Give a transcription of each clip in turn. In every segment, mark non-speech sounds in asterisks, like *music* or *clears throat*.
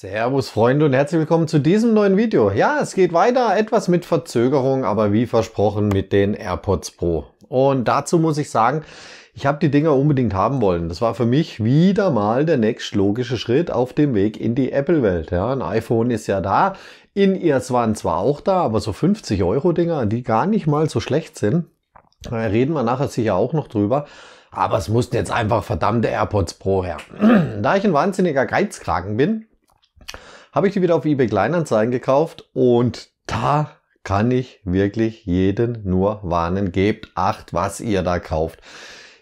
Servus Freunde und herzlich willkommen zu diesem neuen Video. Ja, es geht weiter, etwas mit Verzögerung, aber wie versprochen mit den AirPods Pro. Und dazu muss ich sagen, ich habe die Dinger unbedingt haben wollen. Das war für mich wieder mal der nächstlogische Schritt auf dem Weg in die Apple-Welt. Ja, ein iPhone ist ja da. In-Ears waren zwar auch da, aber so 50 Euro Dinger, die gar nicht mal so schlecht sind. Da reden wir nachher sicher auch noch drüber. Aber es mussten jetzt einfach verdammte AirPods Pro her. *clears throat* da ich ein wahnsinniger Geizkragen bin, habe ich die wieder auf eBay Kleinanzeigen gekauft und da kann ich wirklich jeden nur warnen, gebt acht, was ihr da kauft.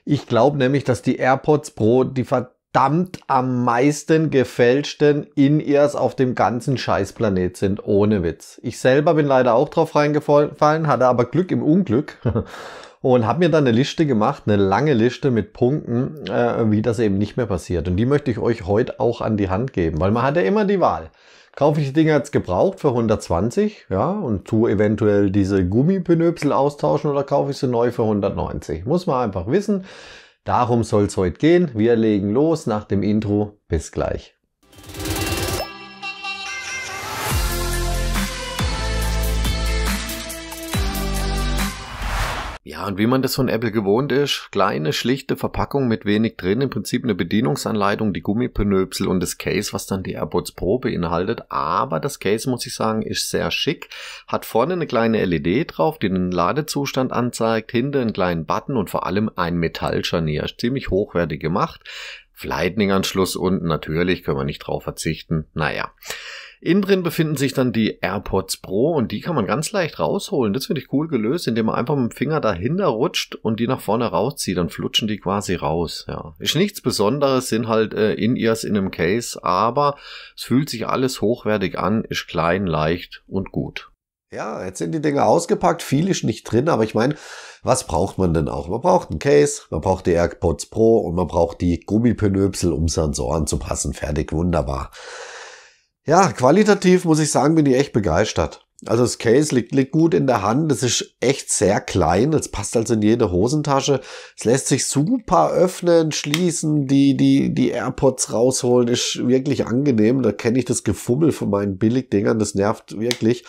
Ich glaube nämlich, dass die AirPods Pro die verdammt am meisten gefälschten In-Ears auf dem ganzen Scheißplanet sind, ohne Witz. Ich selber bin leider auch drauf reingefallen, hatte aber Glück im Unglück *laughs* und habe mir dann eine Liste gemacht, eine lange Liste mit Punkten, äh, wie das eben nicht mehr passiert. Und die möchte ich euch heute auch an die Hand geben, weil man hat ja immer die Wahl. Kaufe ich die Dinger jetzt gebraucht für 120, ja, und tu eventuell diese Gummipinöpsel austauschen oder kaufe ich sie neu für 190? Muss man einfach wissen. Darum soll es heute gehen. Wir legen los nach dem Intro. Bis gleich. und wie man das von Apple gewohnt ist, kleine, schlichte Verpackung mit wenig drin, im Prinzip eine Bedienungsanleitung, die Gummipenöpsel und das Case, was dann die AirPods Pro beinhaltet. Aber das Case, muss ich sagen, ist sehr schick, hat vorne eine kleine LED drauf, die den Ladezustand anzeigt, hinter einen kleinen Button und vor allem ein Metallscharnier. Ziemlich hochwertig gemacht. Lightning-Anschluss unten, natürlich können wir nicht drauf verzichten. Naja. Innen drin befinden sich dann die AirPods Pro und die kann man ganz leicht rausholen. Das finde ich cool gelöst, indem man einfach mit dem Finger dahinter rutscht und die nach vorne rauszieht. Dann flutschen die quasi raus. Ja. Ist nichts Besonderes, sind halt äh, In-Ears in einem Case, aber es fühlt sich alles hochwertig an, ist klein, leicht und gut. Ja, jetzt sind die Dinger ausgepackt, viel ist nicht drin, aber ich meine, was braucht man denn auch? Man braucht einen Case, man braucht die AirPods Pro und man braucht die Gummipenöpsel, um Sensoren zu passen. Fertig, wunderbar. Ja, qualitativ muss ich sagen, bin ich echt begeistert. Also das Case liegt, liegt gut in der Hand. Es ist echt sehr klein. Es passt also in jede Hosentasche. Es lässt sich super öffnen, schließen, die, die, die AirPods rausholen. Ist wirklich angenehm. Da kenne ich das Gefummel von meinen Billigdingern. Das nervt wirklich.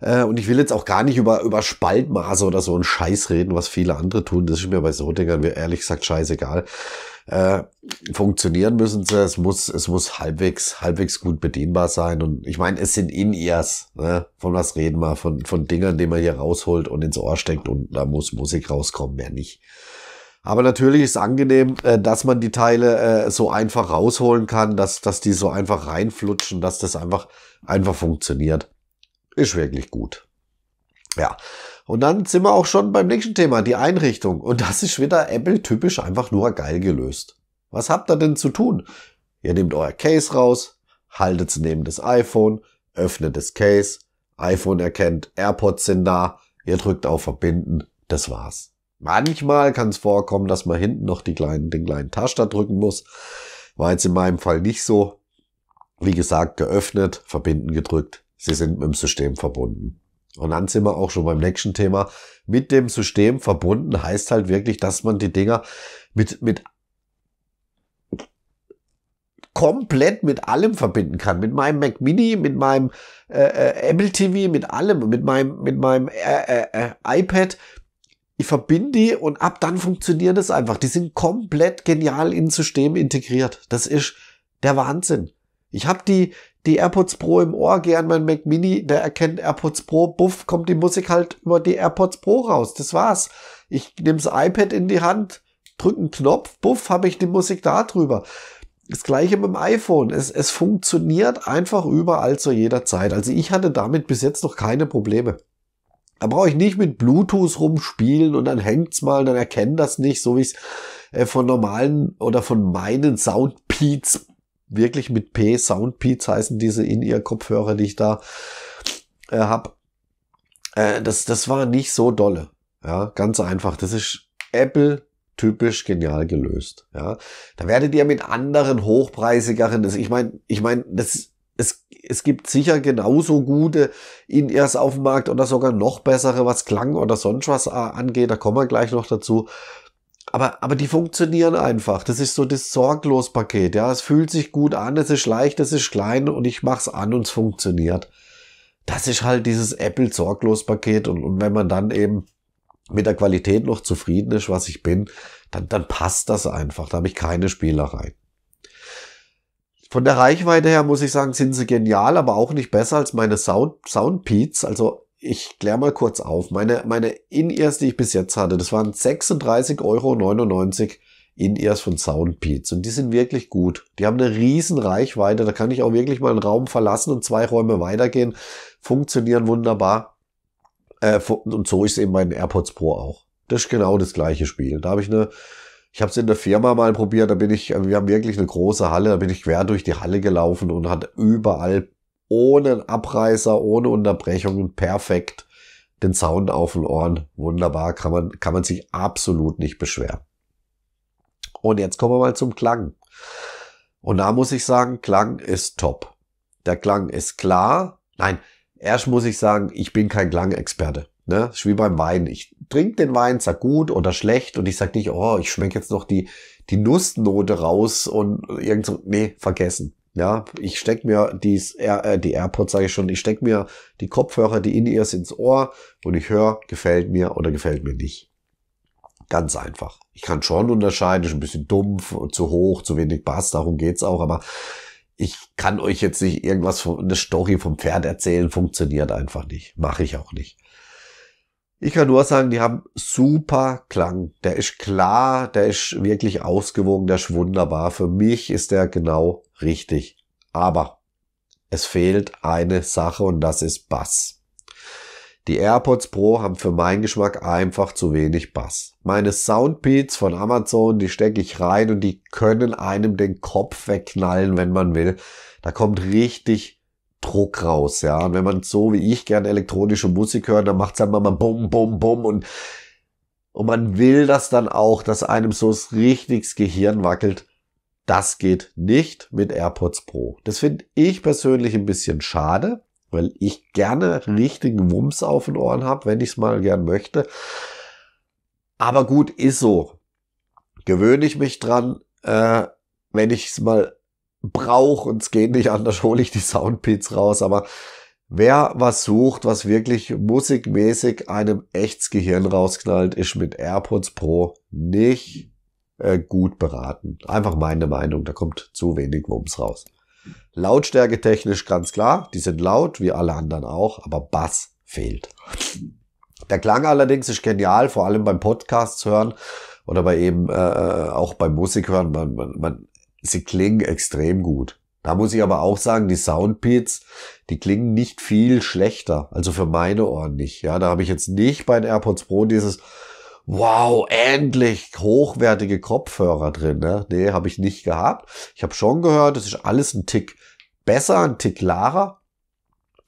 Äh, und ich will jetzt auch gar nicht über, über Spaltmaße oder so einen Scheiß reden, was viele andere tun. Das ist mir bei so Dingern ehrlich gesagt scheißegal äh, funktionieren müssen sie. Es muss, es muss halbwegs, halbwegs gut bedienbar sein. Und ich meine, es sind In-Ears. Ne? Von was reden wir? Von, von Dingern, die man hier rausholt und ins Ohr steckt und da muss Musik rauskommen, mehr nicht. Aber natürlich ist angenehm, äh, dass man die Teile äh, so einfach rausholen kann, dass, dass die so einfach reinflutschen, dass das einfach, einfach funktioniert. Ist wirklich gut. Ja, und dann sind wir auch schon beim nächsten Thema, die Einrichtung. Und das ist wieder Apple-typisch einfach nur geil gelöst. Was habt ihr denn zu tun? Ihr nehmt euer Case raus, haltet haltet's neben das iPhone, öffnet das Case, iPhone erkennt, AirPods sind da, ihr drückt auf Verbinden, das war's. Manchmal kann es vorkommen, dass man hinten noch die kleinen, den kleinen Taster drücken muss. War jetzt in meinem Fall nicht so. Wie gesagt, geöffnet, verbinden gedrückt. Sie sind mit dem System verbunden. Und dann sind wir auch schon beim nächsten Thema. Mit dem System verbunden heißt halt wirklich, dass man die Dinger mit, mit komplett mit allem verbinden kann. Mit meinem Mac Mini, mit meinem äh, äh Apple TV, mit allem, mit meinem, mit meinem äh, äh, äh, iPad. Ich verbinde die und ab dann funktioniert es einfach. Die sind komplett genial in System integriert. Das ist der Wahnsinn. Ich habe die, die AirPods Pro im Ohr, geh an mein Mac Mini, der erkennt AirPods Pro, buff, kommt die Musik halt über die AirPods Pro raus. Das war's. Ich nehme das iPad in die Hand, drücke einen Knopf, buff, habe ich die Musik da drüber. Das gleiche mit dem iPhone. Es, es funktioniert einfach überall zu jeder Zeit. Also ich hatte damit bis jetzt noch keine Probleme. Da brauche ich nicht mit Bluetooth rumspielen und dann hängt's mal, dann erkennen das nicht, so wie es äh, von normalen oder von meinen Soundbeats wirklich mit P, Sound heißen diese in ear Kopfhörer, die ich da äh, habe. Äh, das, das war nicht so dolle. Ja, ganz einfach. Das ist Apple typisch genial gelöst. Ja, da werdet ihr mit anderen hochpreisigeren, das, ich meine, ich meine, das es, es gibt sicher genauso gute In-Ears auf dem Markt oder sogar noch bessere, was Klang oder sonst was äh, angeht. Da kommen wir gleich noch dazu. Aber, aber die funktionieren einfach. Das ist so das Sorglos-Paket. Ja, es fühlt sich gut an, es ist leicht, es ist klein und ich mach's an und es funktioniert. Das ist halt dieses Apple-Sorglos-Paket. Und, und wenn man dann eben mit der Qualität noch zufrieden ist, was ich bin, dann, dann passt das einfach. Da habe ich keine Spielerei. Von der Reichweite her muss ich sagen, sind sie genial, aber auch nicht besser als meine Sound, Soundpeats. Also ich kläre mal kurz auf. Meine, meine In-Ears, die ich bis jetzt hatte, das waren 36,99 Euro In-Ears von Soundbeats. Und die sind wirklich gut. Die haben eine riesen Reichweite. Da kann ich auch wirklich mal einen Raum verlassen und zwei Räume weitergehen. Funktionieren wunderbar. Äh, und so ist eben bei den AirPods Pro auch. Das ist genau das gleiche Spiel. Da habe ich eine, ich habe es in der Firma mal probiert, da bin ich, wir haben wirklich eine große Halle, da bin ich quer durch die Halle gelaufen und hat überall ohne Abreißer, ohne Unterbrechungen, perfekt. Den Sound auf den Ohren, wunderbar, kann man, kann man sich absolut nicht beschweren. Und jetzt kommen wir mal zum Klang. Und da muss ich sagen, Klang ist top. Der Klang ist klar. Nein, erst muss ich sagen, ich bin kein Klangexperte. Ne? Ist wie beim Wein. Ich trinke den Wein, sag gut oder schlecht und ich sag nicht, oh, ich schmecke jetzt noch die, die Nussnote raus und irgend so, nee, vergessen. Ja, ich stecke mir die, äh, die AirPods, sage ich schon, ich stecke mir die Kopfhörer, die In-Ears ins Ohr und ich höre, gefällt mir oder gefällt mir nicht. Ganz einfach. Ich kann schon unterscheiden, ist ein bisschen dumpf, zu hoch, zu wenig Bass, darum geht es auch, aber ich kann euch jetzt nicht irgendwas von, eine Story vom Pferd erzählen, funktioniert einfach nicht. Mache ich auch nicht. Ich kann nur sagen, die haben super Klang. Der ist klar, der ist wirklich ausgewogen, der ist wunderbar. Für mich ist der genau richtig. Aber es fehlt eine Sache und das ist Bass. Die AirPods Pro haben für meinen Geschmack einfach zu wenig Bass. Meine Soundbeats von Amazon, die stecke ich rein und die können einem den Kopf wegknallen, wenn man will. Da kommt richtig Druck raus, ja. Und wenn man so wie ich gerne elektronische Musik hört, dann macht es einfach mal bum, bum, bum und, und man will das dann auch, dass einem so richtig das Gehirn wackelt. Das geht nicht mit AirPods Pro. Das finde ich persönlich ein bisschen schade, weil ich gerne hm. richtigen Wumms auf den Ohren habe, wenn ich es mal gern möchte. Aber gut, ist so. Gewöhne ich mich dran, äh, wenn es mal brauche und es geht nicht anders, *laughs* hole ich die Soundpits raus. Aber wer was sucht, was wirklich musikmäßig einem echtes Gehirn rausknallt, ist mit AirPods Pro nicht äh, gut beraten. Einfach meine Meinung, da kommt zu wenig Wumms raus. Lautstärke technisch ganz klar, die sind laut, wie alle anderen auch, aber Bass fehlt. Der Klang allerdings ist genial, vor allem beim Podcast hören oder bei eben äh, äh auch beim Musik hören. Man, man, man sie klingen extrem gut. Da muss ich aber auch sagen, die Soundbeats, die klingen nicht viel schlechter. Also für meine Ohren nicht. Ja, da habe ich jetzt nicht bei den AirPods Pro dieses Wow, endlich hochwertige Kopfhörer drin. Ne? Nee, habe ich nicht gehabt. Ich habe schon gehört, es ist alles ein Tick besser, ein Tick klarer.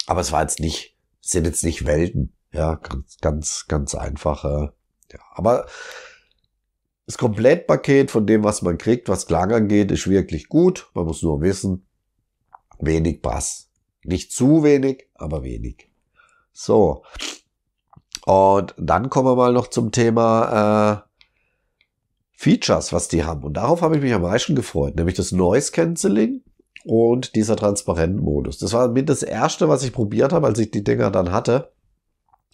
Aber es war jetzt nicht, sind jetzt nicht Welten. Ja, ganz, ganz, ganz einfach. Äh, ja, aber das Komplettpaket von dem, was man kriegt, was Klang angeht, ist wirklich gut. Man muss nur wissen, wenig Bass. Nicht zu wenig, aber wenig. So. Und dann kommen wir mal noch zum Thema äh, Features, was die haben. Und darauf habe ich mich am meisten gefreut, nämlich das Noise Cancelling und dieser transparenten Modus. Das war mit das erste, was ich probiert habe, als ich die Dinger dann hatte.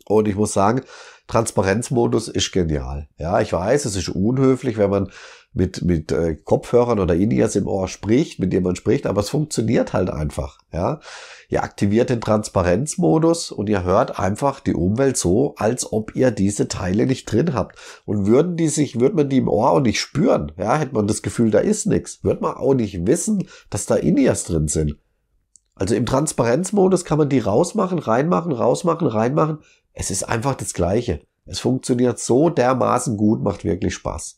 Und ich muss sagen, Transparenzmodus ist genial. Ja, ich weiß, es ist unhöflich, wenn man mit, mit äh, Kopfhörern oder in im Ohr spricht, mit dem man spricht, aber es funktioniert halt einfach. Ja? Ihr aktiviert den Transparenzmodus und ihr hört einfach die Umwelt so, als ob ihr diese Teile nicht drin habt. Und würden die sich, würde man die im Ohr auch nicht spüren, ja, hätte man das Gefühl, da ist nichts, würde man auch nicht wissen, dass da in drin sind. Also im Transparenzmodus kann man die rausmachen, reinmachen, rausmachen, reinmachen. Es ist einfach das Gleiche. Es funktioniert so dermaßen gut, macht wirklich Spaß.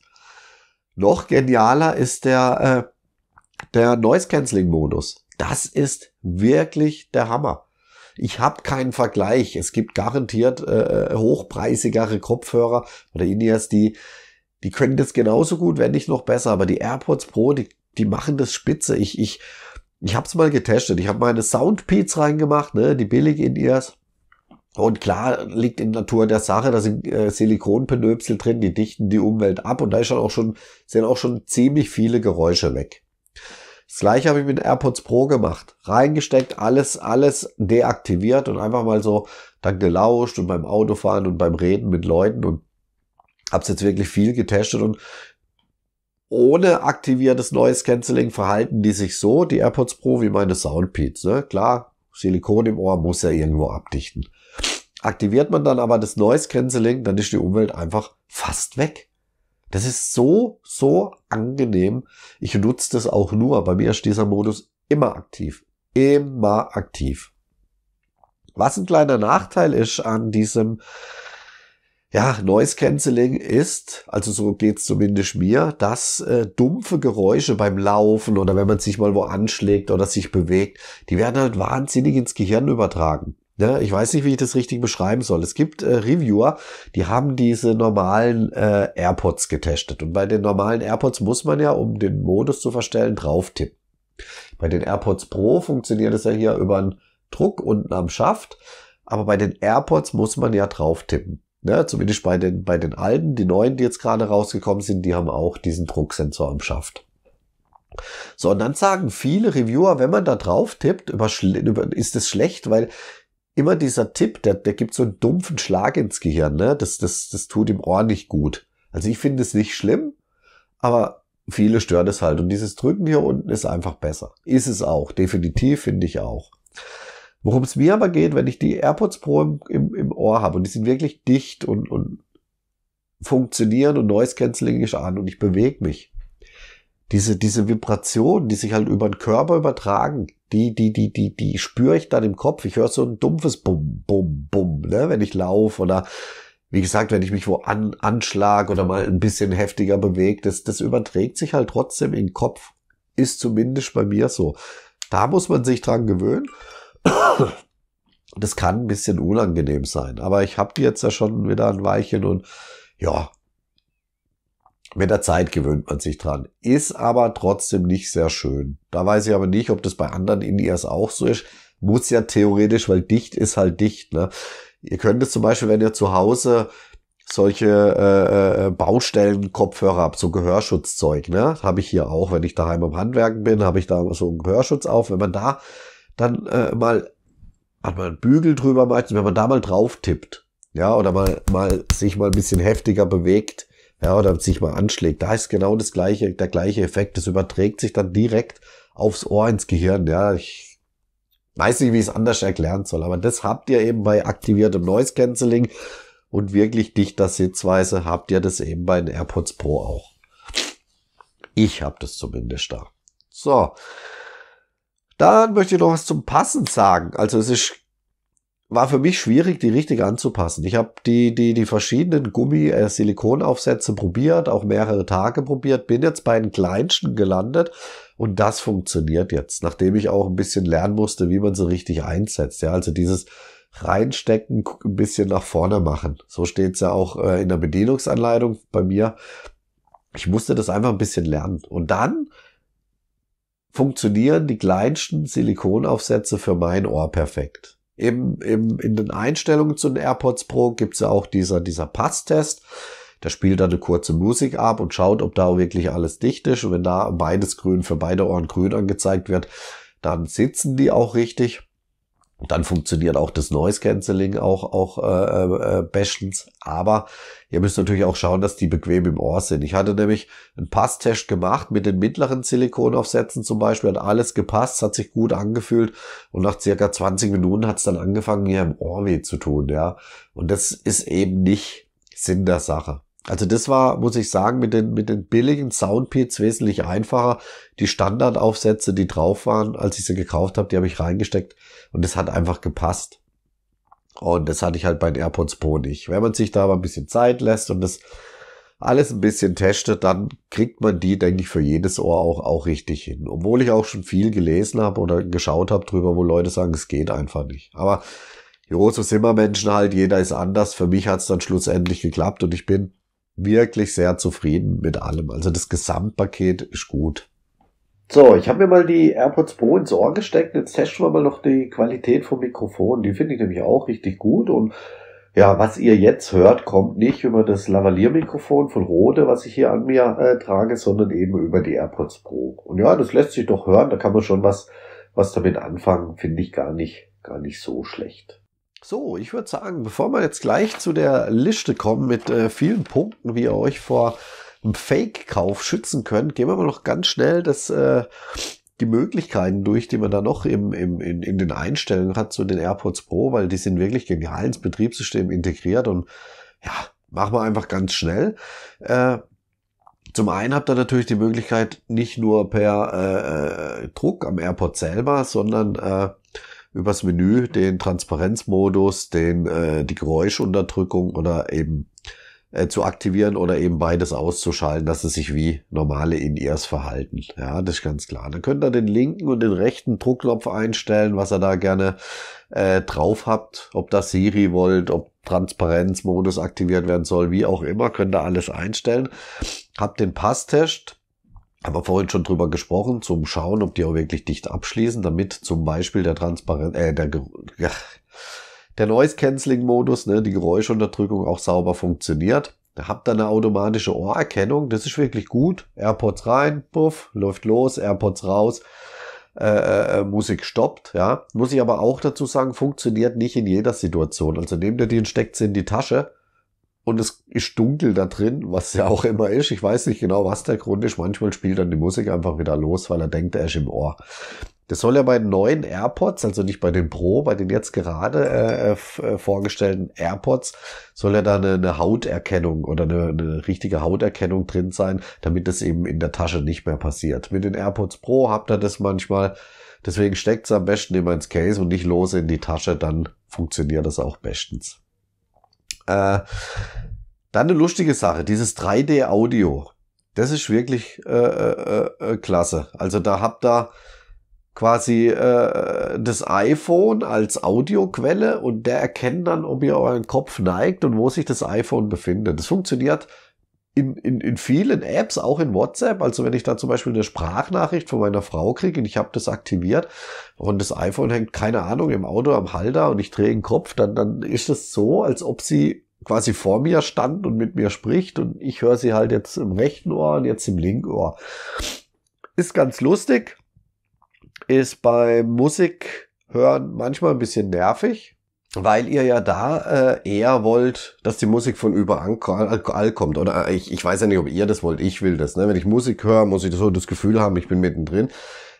Noch genialer ist der, äh, der Noise-Canceling-Modus. Das ist wirklich der Hammer. Ich habe keinen Vergleich. Es gibt garantiert äh, äh hochpreisigere Kopfhörer oder e Indias, die, die können das genauso gut, wenn nicht noch besser. Aber die AirPods Pro, die, die machen das spitze. Ich, ich, ich habe es mal getestet. Ich habe meine Soundpeats reingemacht, ne, die billig e Indias und klar liegt in der Natur der Sache, da sind äh, Silikonpinöpsel drin, die dichten die Umwelt ab und da ist schon auch schon, sind auch schon ziemlich viele Geräusche weg. Das gleiche habe ich mit AirPods Pro gemacht. Reingesteckt, alles, alles deaktiviert und einfach mal so dann gelauscht und beim Autofahren und beim Reden mit Leuten und habe es jetzt wirklich viel getestet und ohne aktiviertes neues Canceling verhalten die sich so, die AirPods Pro, wie meine Soundpeats. Ne? Klar, Silikon im Ohr muss ja irgendwo abdichten. Aktiviert man dann aber das Noise Cancelling, dann ist die Umwelt einfach fast weg. Das ist so, so angenehm. Ich nutze das auch nur. Bei mir ist dieser Modus immer aktiv. Immer aktiv. Was ein kleiner Nachteil ist an diesem ja, Noise Cancelling ist, also so geht's zumindest mir, dass äh, dumpfe Geräusche beim Laufen oder wenn man sich mal wo anschlägt oder sich bewegt, die werden halt wahnsinnig ins Gehirn übertragen. Ja, ne, ich weiß nicht, wie ich das richtig beschreiben soll. Es gibt äh, Reviewer, die haben diese normalen äh, AirPods getestet. Und bei den normalen AirPods muss man ja, um den Modus zu verstellen, drauf tippen. Bei den AirPods Pro funktioniert es ja hier über einen Druck unten am Schaft. Aber bei den AirPods muss man ja drauf tippen. Ne, zumindest bei den, bei den alten, die neuen, die jetzt gerade rausgekommen sind, die haben auch diesen Drucksensor am Schaft. So, und dann sagen viele Reviewer, wenn man da drauf tippt, über, über, ist das schlecht, weil immer dieser Tipp, der, der gibt so einen dumpfen Schlag ins Gehirn. Ne? Das, das, das tut im Ohr nicht gut. Also ich finde es nicht schlimm, aber viele stören es halt. Und dieses Drücken hier unten ist einfach besser. Ist es auch, definitiv finde ich auch. Worum es mir aber geht, wenn ich die AirPods Pro im, im, im Ohr habe und die sind wirklich dicht und, und funktionieren und Noise Cancelling ist an und ich bewege mich. Diese, diese Vibrationen, die sich halt über den Körper übertragen, die, die, die, die, die spüre ich dann im Kopf. Ich höre so ein dumpfes Bum, Bum, Bum, ne, wenn ich laufe oder wie gesagt, wenn ich mich wo an, anschlag oder mal ein bisschen heftiger bewege, das, das überträgt sich halt trotzdem in den Kopf. Ist zumindest bei mir so. Da muss man sich dran gewöhnen. Das kann ein bisschen unangenehm sein. Aber ich habe die jetzt ja schon wieder ein Weilchen und ja, mit der Zeit gewöhnt man sich dran. Ist aber trotzdem nicht sehr schön. Da weiß ich aber nicht, ob das bei anderen Indias auch so ist. Muss ja theoretisch, weil dicht ist halt dicht. Ne? Ihr könnt es zum Beispiel, wenn ihr zu Hause solche äh, äh Baustellen-Kopfhörer habt, so Gehörschutzzeug, ne? Habe ich hier auch, wenn ich daheim am Handwerken bin, habe ich da so einen Gehörschutz auf. Wenn man da dann äh, mal hat man einen Bügel drüber meistens, wenn man da mal drauf tippt, ja, oder mal, mal sich mal ein bisschen heftiger bewegt, ja, oder sich mal anschlägt, da ist genau das gleiche, der gleiche Effekt. Das überträgt sich dann direkt aufs Ohr ins Gehirn, ja. Ich weiß nicht, wie ich es anders erklären soll, aber das habt ihr eben bei aktiviertem Noise Cancelling und wirklich dichter Sitzweise habt ihr das eben bei den AirPods Pro auch. Ich habe das zumindest da. So. Dann möchte ich noch was zum Passen sagen. Also es ist, war für mich schwierig, die richtig anzupassen. Ich habe die, die, die verschiedenen Gummi-Silikonaufsätze probiert, auch mehrere Tage probiert, bin jetzt bei den kleinsten gelandet und das funktioniert jetzt, nachdem ich auch ein bisschen lernen musste, wie man sie richtig einsetzt. Ja, also dieses reinstecken, ein bisschen nach vorne machen. So steht's ja auch äh, in der Bedienungsanleitung bei mir. Ich musste das einfach ein bisschen lernen. Und dann funktionieren die kleinsten Silikonaufsätze für mein Ohr perfekt. Im, im, in den Einstellungen zu den AirPods Pro gibt's ja auch dieser, dieser Passtest. Der spielt dann eine kurze Musik ab und schaut, ob da wirklich alles dicht ist. Und wenn da beides grün für beide Ohren grün angezeigt wird, dann sitzen die auch richtig. Und dann funktioniert auch das Noise Cancelling auch, auch äh, äh, äh, bestens. Aber ihr müsst natürlich auch schauen, dass die bequem im Ohr sind. Ich hatte nämlich einen Passtest gemacht mit den mittleren Silikonaufsätzen zum Beispiel, hat alles gepasst, hat sich gut angefühlt und nach circa 20 Minuten hat es dann angefangen, mir im Ohr weh zu tun. ja. Und das ist eben nicht Sinn der Sache. Also das war, muss ich sagen, mit den, mit den billigen Soundpeats wesentlich einfacher. Die Standardaufsätze, die drauf waren, als ich sie gekauft habe, die habe ich reingesteckt und das hat einfach gepasst. Und das hatte ich halt bei den AirPods Pro nicht. Wenn man sich da aber ein bisschen Zeit lässt und das alles ein bisschen testet, dann kriegt man die, denke ich, für jedes Ohr auch, auch richtig hin. Obwohl ich auch schon viel gelesen habe oder geschaut habe drüber, wo Leute sagen, es geht einfach nicht. Aber jo, so sind wir Menschen halt, jeder ist anders. Für mich hat es dann schlussendlich geklappt und ich bin wirklich sehr zufrieden mit allem. Also das Gesamtpaket ist gut. So, ich habe mir mal die AirPods Pro ins Ohr gesteckt. Jetzt testen wir mal noch die Qualität vom Mikrofon. Die finde ich nämlich auch richtig gut. Und ja, was ihr jetzt hört, kommt nicht über das Lavalier-Mikrofon von Rode, was ich hier an mir äh, trage, sondern eben über die AirPods Pro. Und ja, das lässt sich doch hören. Da kann man schon was, was damit anfangen. Finde ich gar nicht, gar nicht so schlecht. So, ich würde sagen, bevor wir jetzt gleich zu der Liste kommen mit äh, vielen Punkten, wie ihr euch vor einem Fake-Kauf schützen könnt, gehen wir mal noch ganz schnell das, äh, die Möglichkeiten durch, die man da noch im, im, in, in den Einstellungen hat zu den AirPods Pro, weil die sind wirklich genial ins Betriebssystem integriert und ja, machen wir einfach ganz schnell. Äh, zum einen habt ihr natürlich die Möglichkeit, nicht nur per äh, äh Druck am AirPod selber, sondern äh, übers Menü den Transparenzmodus, den äh, die Geräuschunterdrückung oder eben äh, zu aktivieren oder eben beides auszuschalten, dass es sich wie normale In-Ears verhalten. Ja, das ist ganz klar. Dann könnt ihr den linken und den rechten Druckknopf einstellen, was ihr da gerne äh, drauf habt, ob das Siri wollt, ob Transparenzmodus aktiviert werden soll, wie auch immer, könnt ihr alles einstellen. Habt den Passtest, haben wir vorhin schon drüber gesprochen, zum Schauen, ob die auch wirklich dicht abschließen, damit zum Beispiel der Transparenz, äh, der, ja, der Noise-Canceling-Modus, ne, die Geräuschunterdrückung auch sauber funktioniert. Da habt ihr eine automatische Ohrerkennung, das ist wirklich gut. AirPods rein, puff, läuft los, AirPods raus, äh, äh, äh Musik stoppt, ja. Muss ich aber auch dazu sagen, funktioniert nicht in jeder Situation. Also nehmt ihr die und steckt sie in die Tasche, und es ist dunkel da drin, was ja auch immer ist. Ich weiß nicht genau, was der Grund ist. Manchmal spielt dann die Musik einfach wieder los, weil er denkt, er ist im Ohr. Das soll ja bei den neuen AirPods, also nicht bei den Pro, bei den jetzt gerade äh, äh, äh, vorgestellten AirPods, soll ja da eine, eine Hauterkennung oder eine, eine, richtige Hauterkennung drin sein, damit das eben in der Tasche nicht mehr passiert. Mit den AirPods Pro habt ihr das manchmal. Deswegen steckt es am besten immer ins Case und nicht lose in die Tasche, dann funktioniert das auch bestens. Äh, dann eine lustige Sache, dieses 3D-Audio. Das ist wirklich äh äh, äh, äh, klasse. Also da habt ihr quasi äh, das iPhone als Audioquelle und der erkennt dann, ob ihr euren Kopf neigt und wo sich das iPhone befindet. Das funktioniert in, in, in vielen Apps, auch in WhatsApp, also wenn ich da zum Beispiel eine Sprachnachricht von meiner Frau kriege und ich habe das aktiviert und das iPhone hängt, keine Ahnung, im Auto am Halter und ich drehe den Kopf, dann, dann ist es so, als ob sie quasi vor mir stand und mit mir spricht und ich höre sie halt jetzt im rechten Ohr und jetzt im linken Ohr. Ist ganz lustig, ist bei Musik hören manchmal ein bisschen nervig, weil ihr ja da äh, eher wollt, dass die Musik von überall kommt. Oder äh, ich, ich weiß ja nicht, ob ihr das wollt, ich will das. Ne? Wenn ich Musik höre, muss ich so das Gefühl haben, ich bin mittendrin.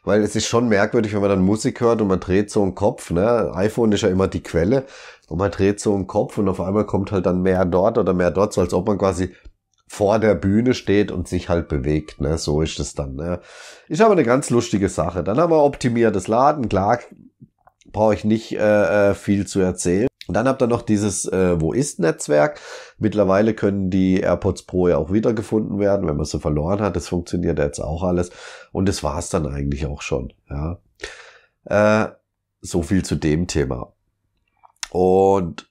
Weil es ist schon merkwürdig, wenn man dann Musik hört und man dreht so einen Kopf. Ne? iPhone ist ja immer die Quelle. Und man dreht so einen Kopf und auf einmal kommt halt dann mehr dort oder mehr dort, so als ob man quasi vor der Bühne steht und sich halt bewegt. Ne? So ist es dann. Ne? Ist aber eine ganz lustige Sache. Dann haben wir optimiertes Laden. Klar, brauche ich nicht äh, äh, viel zu erzählen. Und dann habt ihr noch dieses äh, Wo ist Netzwerk. Mittlerweile können die AirPods Pro ja auch wiedergefunden werden, wenn man sie verloren hat. Das funktioniert jetzt auch alles. Und das war es dann eigentlich auch schon. Ja. Äh, so viel zu dem Thema. Und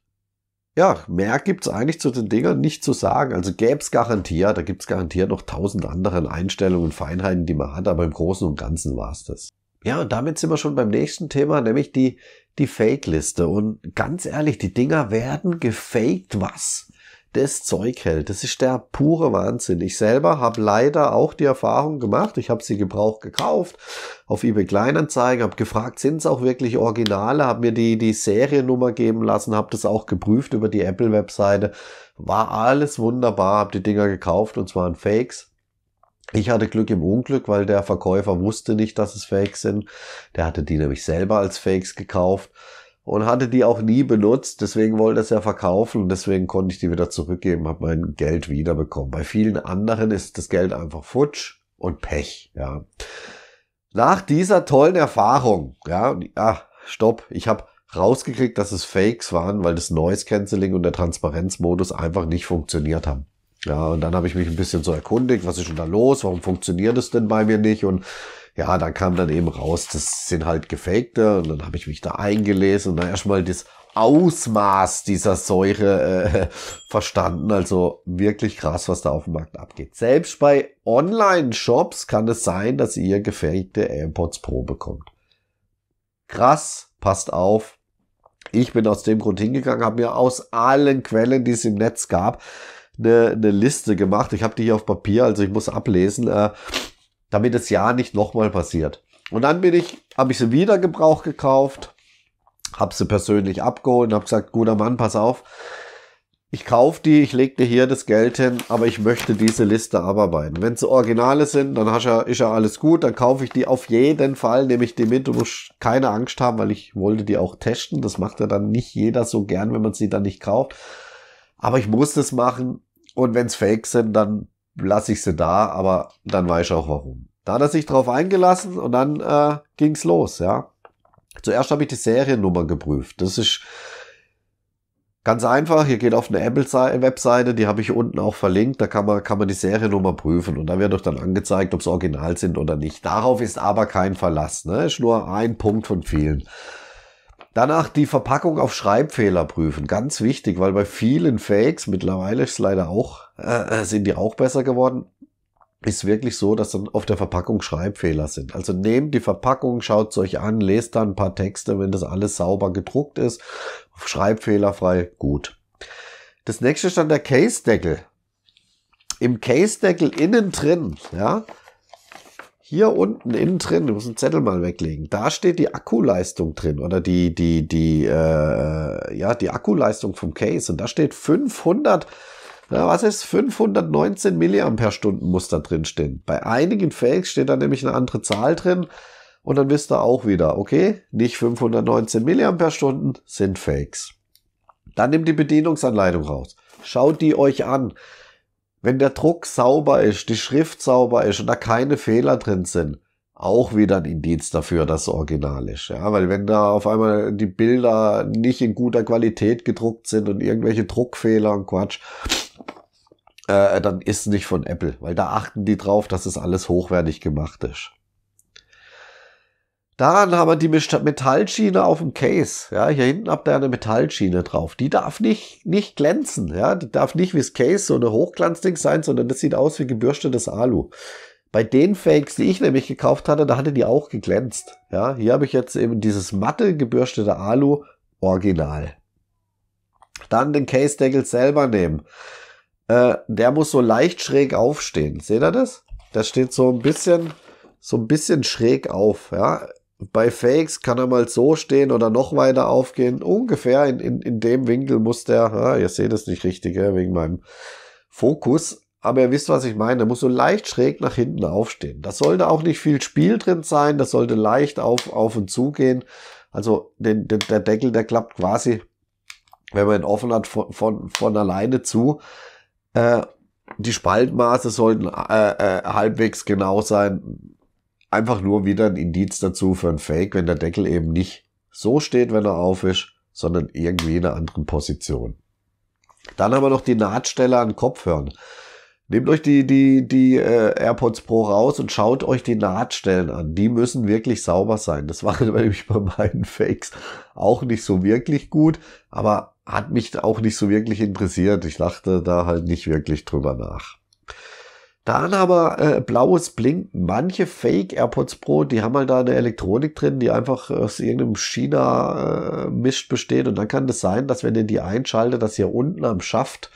ja, mehr gibt es eigentlich zu den Dingern nicht zu sagen. Also gäbe es garantiert, da gibt es garantiert noch tausend andere Einstellungen, und Feinheiten, die man hat, aber im Großen und Ganzen war es das. Ja, und damit sind wir schon beim nächsten Thema, nämlich die, die Fake-Liste. Und ganz ehrlich, die Dinger werden gefaked, was das Zeug hält. Das ist der pure Wahnsinn. Ich selber habe leider auch die Erfahrung gemacht. Ich habe sie gebraucht gekauft auf eBay Kleinanzeigen, habe gefragt, sind es auch wirklich Originale, habe mir die, die Seriennummer geben lassen, habe das auch geprüft über die Apple-Webseite. War alles wunderbar, habe die Dinger gekauft und zwar in Fakes. Ich hatte Glück im Unglück, weil der Verkäufer wusste nicht, dass es Fakes sind. Der hatte die nämlich selber als Fakes gekauft und hatte die auch nie benutzt. Deswegen wollte er es ja verkaufen und deswegen konnte ich die wieder zurückgeben, habe mein Geld wiederbekommen. Bei vielen anderen ist das Geld einfach futsch und Pech. Ja. Nach dieser tollen Erfahrung, ja, ah, stopp, ich habe rausgekriegt, dass es Fakes waren, weil das Noise Cancelling und der Transparenzmodus einfach nicht funktioniert haben. Ja, und dann habe ich mich ein bisschen so erkundigt, was ist denn da los, warum funktioniert es denn bei mir nicht? Und ja, dann kam dann eben raus, das sind halt gefakte. Und dann habe ich mich da eingelesen und dann erstmal das Ausmaß dieser Säure äh, *laughs* verstanden. Also wirklich krass, was da auf dem Markt abgeht. Selbst bei Online-Shops kann es sein, dass ihr gefakte AirPods Pro bekommt. Krass, passt auf. Ich bin aus dem Grund hingegangen, habe mir aus allen Quellen, die es im Netz gab, eine, eine Liste gemacht. Ich habe die hier auf Papier, also ich muss ablesen, äh, damit es ja nicht nochmal passiert. Und dann bin ich, habe ich sie wieder Gebrauch gekauft, habe sie persönlich abgeholt und habe gesagt, guter Mann, pass auf, ich kaufe die, ich lege dir hier das Geld hin, aber ich möchte diese Liste abarbeiten. Wenn es Originale sind, dann hast ja, ist ja alles gut, dann kaufe ich die auf jeden Fall, nehme ich die mit, du musst keine Angst haben, weil ich wollte die auch testen. Das macht ja dann nicht jeder so gern, wenn man sie dann nicht kauft. Aber ich muss das machen, und wenn es Fake sind, dann lasse ich sie da, aber dann weiß ich auch warum. Da hat er sich drauf eingelassen und dann äh, es los, ja. Zuerst habe ich die Seriennummer geprüft. Das ist ganz einfach. Ihr geht auf eine Apple-Webseite, die habe ich unten auch verlinkt. Da kann man, kann man die Seriennummer prüfen und da wird euch dann angezeigt, ob ob's Original sind oder nicht. Darauf ist aber kein Verlass. Ne? Ist nur ein Punkt von vielen. Danach die Verpackung auf Schreibfehler prüfen. Ganz wichtig, weil bei vielen Fakes, mittlerweile ist leider auch, äh, sind die auch besser geworden, ist wirklich so, dass dann auf der Verpackung Schreibfehler sind. Also nehmt die Verpackung, schaut es euch an, lest da ein paar Texte, wenn das alles sauber gedruckt ist. Schreibfehlerfrei, gut. Das nächste ist dann der Case-Deckel. Im Case-Deckel innen drin, ja, hier unten innen drin, du musst einen Zettel mal weglegen. Da steht die Akkuleistung drin oder die die die äh, ja die Akkuleistung vom Case und da steht 500 na, was ist 519 mAh muss da drin stehen. Bei einigen Fakes steht da nämlich eine andere Zahl drin und dann wisst ihr auch wieder, okay, nicht 519 mAh sind Fakes. Dann nimmt die Bedienungsanleitung raus. Schaut die euch an. Wenn der Druck sauber ist, die Schrift sauber ist und da keine Fehler drin sind, auch wieder ein Indiz dafür, dass es original ist. Ja, weil wenn da auf einmal die Bilder nicht in guter Qualität gedruckt sind und irgendwelche Druckfehler und Quatsch, äh, dann ist es nicht von Apple, weil da achten die drauf, dass es alles hochwertig gemacht ist. Daran haben wir die Metallschiene auf dem Case. Ja, hier hinten habt ihr eine Metallschiene drauf. Die darf nicht, nicht glänzen. Ja, die darf nicht wie das Case so eine Hochglanzding sein, sondern das sieht aus wie gebürstetes Alu. Bei den Fakes, die ich nämlich gekauft hatte, da hatte die auch geglänzt. Ja, hier habe ich jetzt eben dieses matte gebürstete Alu original. Dann den Case-Deckel selber nehmen. Äh, der muss so leicht schräg aufstehen. Seht ihr das? Das steht so ein bisschen, so ein bisschen schräg auf. Ja, bei Fakes kann er mal so stehen oder noch weiter aufgehen. Ungefähr in, in, in dem Winkel muss der, ah, ihr seht es nicht richtig, ja, wegen meinem Fokus. Aber ihr wisst, was ich meine. Der muss so leicht schräg nach hinten aufstehen. Das sollte auch nicht viel Spiel drin sein. Das sollte leicht auf, auf und zu gehen. Also den, den, der Deckel, der klappt quasi, wenn man ihn offen hat, von, von, von alleine zu. Äh, die Spaltmaße sollten äh, äh, halbwegs genau sein einfach nur wieder ein Indiz dazu für ein Fake, wenn der Deckel eben nicht so steht, wenn er auf ist, sondern irgendwie in einer anderen Position. Dann haben wir noch die Nahtstelle an Kopfhörern. Nehmt euch die, die, die äh, AirPods Pro raus und schaut euch die Nahtstellen an. Die müssen wirklich sauber sein. Das war *laughs* nämlich bei meinen Fakes auch nicht so wirklich gut, aber hat mich auch nicht so wirklich interessiert. Ich lachte da halt nicht wirklich drüber nach. Dann aber äh, blaues Blinken. Manche Fake AirPods Pro, die haben halt da eine Elektronik drin, die einfach aus irgendeinem China-Misch äh, besteht. Und dann kann das sein, dass wenn ihr die einschaltet, dass hier unten am Schaft,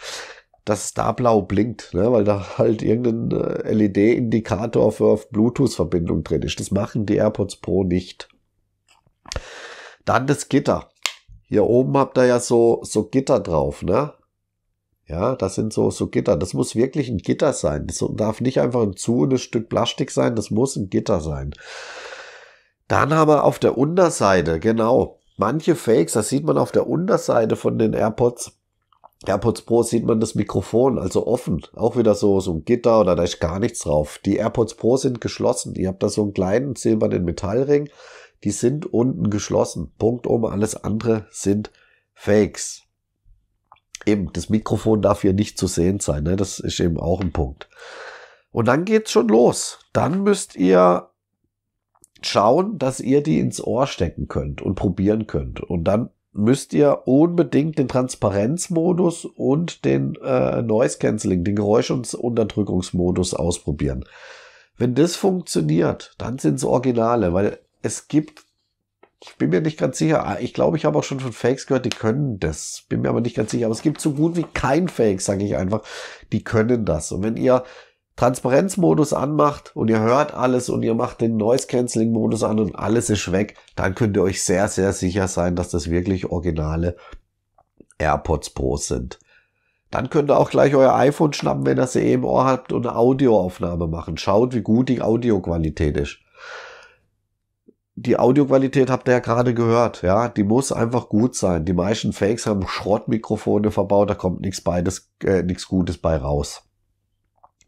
dass da blau blinkt, ne? weil da halt irgendein äh, LED-Indikator für Bluetooth-Verbindung drin ist. Das machen die AirPods Pro nicht. Dann das Gitter. Hier oben habt ihr ja so, so Gitter drauf, ne? Ja, das sind so, so Gitter. Das muss wirklich ein Gitter sein. Das darf nicht einfach ein zunes Stück Plastik sein. Das muss ein Gitter sein. Dann haben wir auf der Unterseite, genau, manche Fakes, das sieht man auf der Unterseite von den AirPods. AirPods Pro sieht man das Mikrofon, also offen. Auch wieder so, so ein Gitter oder da ist gar nichts drauf. Die AirPods Pro sind geschlossen. Ihr habt da so einen kleinen silbernen Metallring. Die sind unten geschlossen. Punkt um. Alles andere sind Fakes eben, das Mikrofon darf hier nicht zu sehen sein. Ne? Das ist eben auch ein Punkt. Und dann geht's schon los. Dann müsst ihr schauen, dass ihr die ins Ohr stecken könnt und probieren könnt. Und dann müsst ihr unbedingt den Transparenzmodus und den äh, Noise Cancelling, den Geräuschunterdrückungsmodus ausprobieren. Wenn das funktioniert, dann sind's Originale, weil es gibt ich bin mir nicht ganz sicher. Ah, ich glaube, ich habe auch schon von Fakes gehört, die können das. Bin mir aber nicht ganz sicher. Aber es gibt so gut wie kein Fake, sage ich einfach. Die können das. Und wenn ihr Transparenzmodus anmacht und ihr hört alles und ihr macht den Noise Cancelling Modus an und alles ist weg, dann könnt ihr euch sehr, sehr sicher sein, dass das wirklich originale AirPods Pros sind. Dann könnt ihr auch gleich euer iPhone schnappen, wenn ihr sie eh im Ohr habt und eine Audioaufnahme machen. Schaut, wie gut die Audioqualität ist die Audioqualität habt ihr ja gerade gehört, ja, die muss einfach gut sein. Die meisten Fakes haben Schrottmikrofone verbaut, da kommt nichts beides, äh, nichts Gutes bei raus.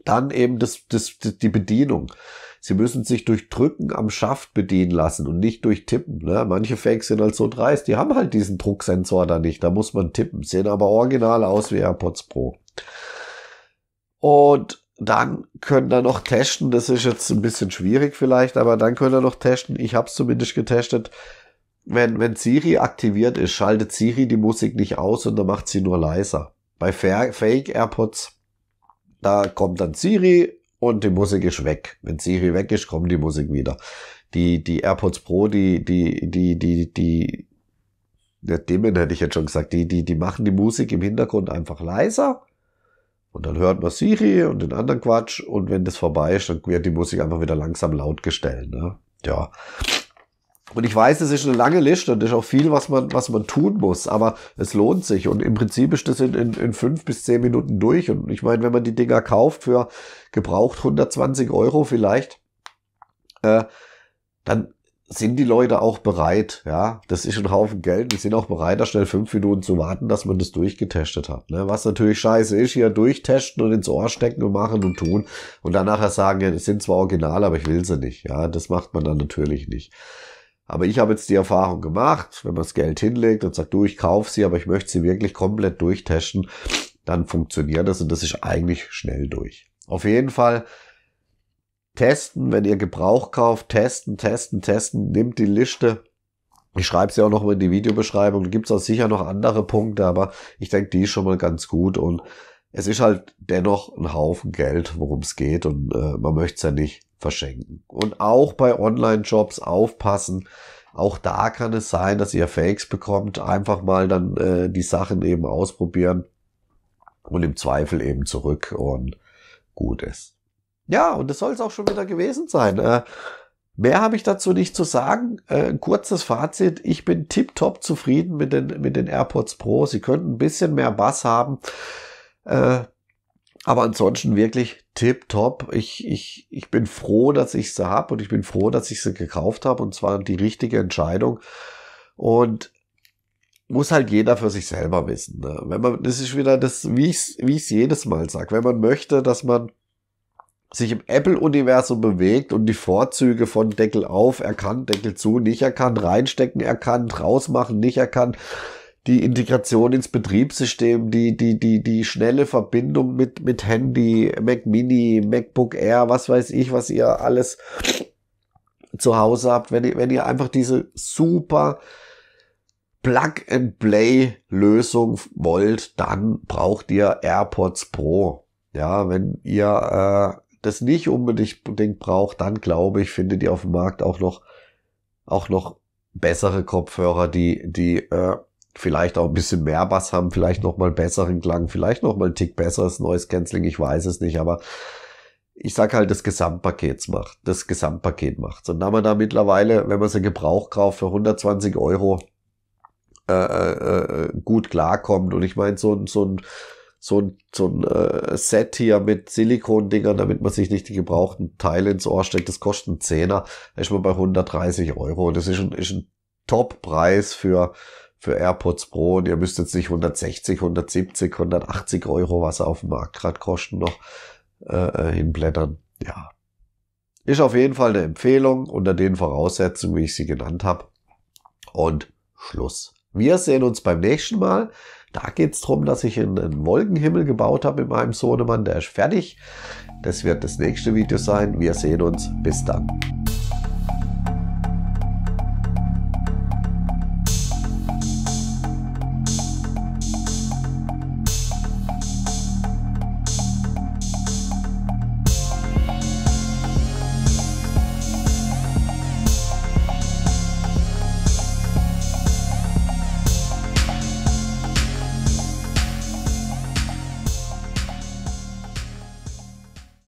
Dann eben das, das, die Bedienung. Sie müssen sich durch Drücken am Schaft bedienen lassen und nicht durch Tippen. Ne? Manche Fakes sind halt so dreist, die haben halt diesen Drucksensor da nicht, da muss man tippen. Sehen aber original aus wie AirPods Pro. Und dann können da noch testen, das ist jetzt ein bisschen schwierig vielleicht, aber dann können da noch testen, ich habe es zumindest getestet, wenn, wenn Siri aktiviert ist, schaltet Siri die Musik nicht aus und dann macht sie nur leiser. Bei Fake AirPods, da kommt dann Siri und die Musik ist weg. Wenn Siri weg ist, kommt die Musik wieder. Die, die AirPods Pro, die, die, die, die, die, ja, Dimmen hätte ich jetzt schon gesagt, die, die, die machen die Musik im Hintergrund einfach leiser und dann hört man Siri und den anderen Quatsch. Und wenn das vorbei ist, dann wird die Musik einfach wieder langsam laut gestellt. Ne? Ja. Und ich weiß, es ist eine lange Liste und es ist auch viel, was man, was man tun muss, aber es lohnt sich. Und im Prinzip ist das in, in, in fünf bis zehn Minuten durch. Und ich meine, wenn man die Dinger kauft für gebraucht 120 Euro vielleicht, äh, dann sind die Leute auch bereit, ja, das ist ein Haufen Geld, die sind auch bereit, da schnell fünf Minuten zu warten, dass man das durchgetestet hat. Ne? Was natürlich scheiße ist, hier durchtesten und ins Ohr stecken und machen und tun und dann nachher sagen, ja, das sind zwar original, aber ich will sie nicht. Ja, das macht man dann natürlich nicht. Aber ich habe jetzt die Erfahrung gemacht, wenn man das Geld hinlegt und sagt, du, ich kauf sie, aber ich möchte sie wirklich komplett durchtesten, dann funktioniert das und das ist eigentlich schnell durch. Auf jeden Fall testen, wenn ihr Gebrauch kauft, testen, testen, testen, nimmt die Liste. Ich schreibe sie auch noch mal in die Videobeschreibung. Da gibt es auch sicher noch andere Punkte, aber ich denke, die ist schon mal ganz gut. Und es ist halt dennoch ein Haufen Geld, worum es geht. Und äh, man möchte es ja nicht verschenken. Und auch bei Online-Jobs aufpassen. Auch da kann es sein, dass ihr Fakes bekommt. Einfach mal dann äh, die Sachen eben ausprobieren und im Zweifel eben zurück und gut ist. Ja, und das soll es auch schon wieder gewesen sein. Äh, mehr habe ich dazu nicht zu sagen. Äh, kurzes Fazit. Ich bin tiptop zufrieden mit den, mit den AirPods Pro. Sie könnten ein bisschen mehr Bass haben. Äh, aber ansonsten wirklich tipptopp. Ich, ich, ich bin froh, dass ich sie habe und ich bin froh, dass ich sie gekauft habe. Und zwar die richtige Entscheidung. Und muss halt jeder für sich selber wissen. Ne? Wenn man, das ist wieder das, wie ich es wie ich's jedes Mal sage. Wenn man möchte, dass man sich im Apple-Universum bewegt und die Vorzüge von Deckel auf, erkannt, Deckel zu, nicht erkannt, reinstecken, erkannt, rausmachen, nicht erkannt, die Integration ins Betriebssystem, die, die, die, die schnelle Verbindung mit, mit Handy, Mac Mini, MacBook Air, was weiß ich, was ihr alles zu Hause habt, wenn ihr, wenn ihr einfach diese super Plug-and-Play-Lösung wollt, dann braucht ihr AirPods Pro. Ja, wenn ihr äh, das nicht unbedingt braucht, dann glaube ich, findet ihr auf dem Markt auch noch, auch noch bessere Kopfhörer, die, die äh, vielleicht auch ein bisschen mehr Bass haben, vielleicht nochmal besseren Klang, vielleicht nochmal einen Tick besseres Noise Cancelling, ich weiß es nicht, aber ich sag halt, das Gesamtpaket macht, das Gesamtpaket macht. Und da man da mittlerweile, wenn man sie Gebrauch kauft, für 120 Euro äh, äh, äh, gut klarkommt und ich meine, so, so ein so ein, so ein äh, Set hier mit Silikondingern, damit man sich nicht die gebrauchten Teile ins Ohr steckt. Das kostet einen Zehner. Da ist man bei 130 Euro. Das ist ein, ist ein Top-Preis für, für AirPods Pro. Und ihr müsst jetzt nicht 160, 170, 180 Euro, was auf dem Markt gerade kosten, noch äh, äh, hinblättern. Ja. Ist auf jeden Fall eine Empfehlung unter den Voraussetzungen, wie ich sie genannt habe. Und Schluss. Wir sehen uns beim nächsten Mal. Da geht es darum, dass ich einen Wolkenhimmel gebaut habe mit meinem Sohnemann. Der ist fertig. Das wird das nächste Video sein. Wir sehen uns. Bis dann.